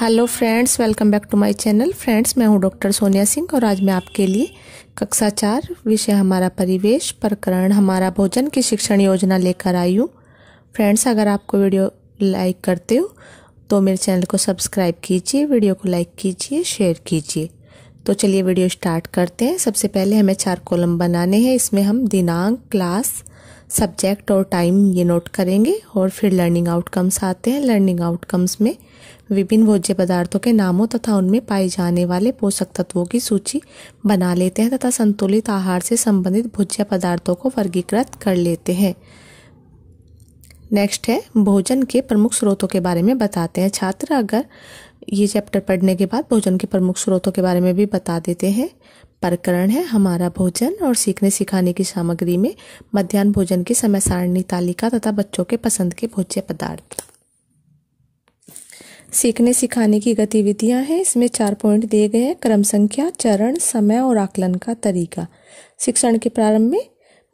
hello friends welcome back to my channel friends मैं हूं doctor Sonia Singh और आज मैं आपके लिए कक्षा चार विषय हमारा परिवेश प्रकरण हमारा भोजन की शिक्षण योजना लेकर आई हूँ फ्रेंड्स अगर आपको वीडियो लाइक करते हो तो मेरे चैनल को सब्सक्राइब कीजिए वीडियो को लाइक कीजिए शेयर कीजिए तो चलिए वीडियो स्टार्ट करते हैं सबसे पहले हमें चार कॉलम बनाने हैं इसमें हम दिनांक क्लास सब्जेक्ट और टाइम ये नोट करेंगे और फिर लर्निंग आउटकम्स आते हैं लर्निंग आउटकम्स में विभिन्न भोज्य पदार्थों के नामों तथा उनमें पाए जाने वाले पोषक तत्वों की सूची बना लेते हैं तथा संतुलित आहार से संबंधित भोज्य पदार्थों को वर्गीकृत कर लेते हैं नेक्स्ट है भोजन के प्रमुख स्रोतों के बारे में बताते हैं छात्र अगर ये चैप्टर पढ़ने के बाद भोजन के प्रमुख स्रोतों के बारे में भी बता देते हैं प्रकरण है हमारा भोजन और सीखने सिखाने की सामग्री में मध्यान्ह भोजन की समय सारणी तालिका तथा बच्चों के पसंद के भोज्य पदार्थ सीखने सिखाने की गतिविधियां हैं इसमें चार पॉइंट दिए गए हैं क्रम संख्या चरण समय और आकलन का तरीका शिक्षण के प्रारंभ में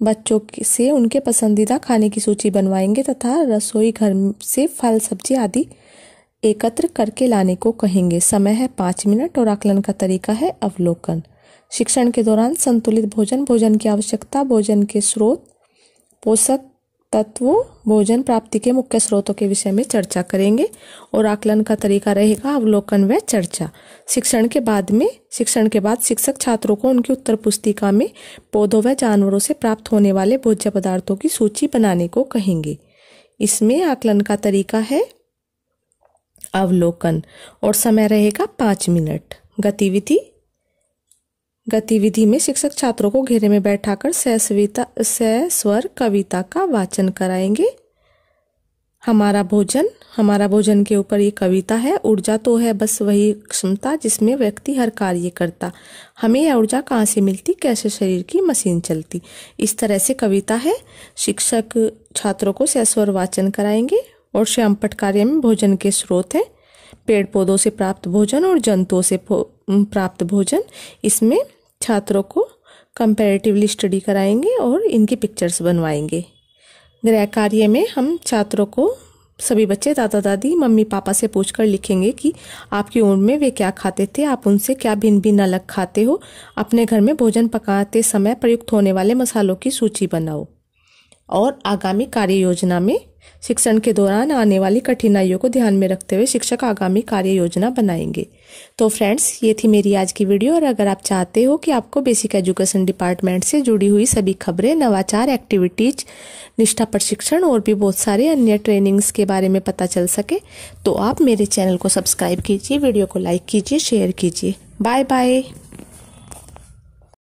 बच्चों से उनके पसंदीदा खाने की सूची बनवाएंगे तथा रसोई घर से फल सब्जी आदि एकत्र करके लाने को कहेंगे समय है पाँच मिनट और आकलन का तरीका है अवलोकन शिक्षण के दौरान संतुलित भोजन भोजन की आवश्यकता भोजन के स्रोत पोषक तत्व भोजन प्राप्ति के मुख्य स्रोतों के विषय में चर्चा करेंगे और आकलन का तरीका रहेगा अवलोकन व चर्चा शिक्षण के बाद में शिक्षण के बाद शिक्षक छात्रों को उनकी उत्तर पुस्तिका में पौधों व जानवरों से प्राप्त होने वाले भोज्य पदार्थों की सूची बनाने को कहेंगे इसमें आकलन का तरीका है अवलोकन और समय रहेगा पाँच मिनट गतिविधि गतिविधि में शिक्षक छात्रों को घेरे में बैठाकर सह स्वर कविता का वाचन कराएंगे हमारा भोजन हमारा भोजन के ऊपर ये कविता है ऊर्जा तो है बस वही क्षमता जिसमें व्यक्ति हर कार्य करता हमें यह ऊर्जा कहाँ से मिलती कैसे शरीर की मशीन चलती इस तरह से कविता है शिक्षक छात्रों को सहस्वर वाचन कराएंगे और श्याम पटकार्य में भोजन के स्रोत हैं पेड़ पौधों से प्राप्त भोजन और जंतुओं से प्राप्त भोजन इसमें छात्रों को कंपेरेटिवली स्टडी कराएंगे और इनकी पिक्चर्स बनवाएंगे गृह कार्य में हम छात्रों को सभी बच्चे दादा दादी मम्मी पापा से पूछकर लिखेंगे कि आपकी उम्र में वे क्या खाते थे आप उनसे क्या भिन्न भिन्न अलग खाते हो अपने घर में भोजन पकाते समय प्रयुक्त होने वाले मसालों की सूची बनाओ और आगामी कार्य योजना में शिक्षण के दौरान आने वाली कठिनाइयों को ध्यान में रखते हुए शिक्षक आगामी कार्य योजना बनाएंगे तो फ्रेंड्स ये थी मेरी आज की वीडियो और अगर आप चाहते हो कि आपको बेसिक एजुकेशन डिपार्टमेंट से जुड़ी हुई सभी खबरें नवाचार एक्टिविटीज निष्ठा प्रशिक्षण और भी बहुत सारे अन्य ट्रेनिंग्स के बारे में पता चल सके तो आप मेरे चैनल को सब्सक्राइब कीजिए वीडियो को लाइक कीजिए शेयर कीजिए बाय बाय